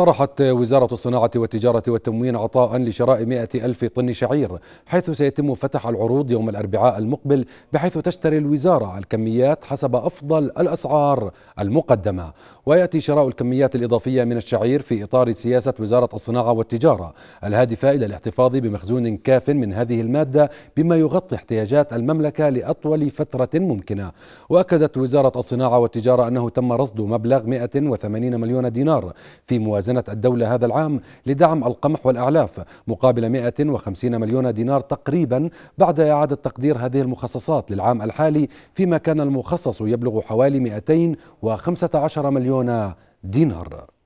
طرحت وزارة الصناعة والتجارة والتموين عطاء لشراء 100 ألف طن شعير حيث سيتم فتح العروض يوم الأربعاء المقبل بحيث تشتري الوزارة الكميات حسب أفضل الأسعار المقدمة ويأتي شراء الكميات الإضافية من الشعير في إطار سياسة وزارة الصناعة والتجارة الهادفة إلى الاحتفاظ بمخزون كاف من هذه المادة بما يغطي احتياجات المملكة لأطول فترة ممكنة وأكدت وزارة الصناعة والتجارة أنه تم رصد مبلغ 180 مليون دينار في موازنة خزنة الدولة هذا العام لدعم القمح والأعلاف مقابل 150 مليون دينار تقريبا بعد إعادة تقدير هذه المخصصات للعام الحالي فيما كان المخصص يبلغ حوالي 215 مليون دينار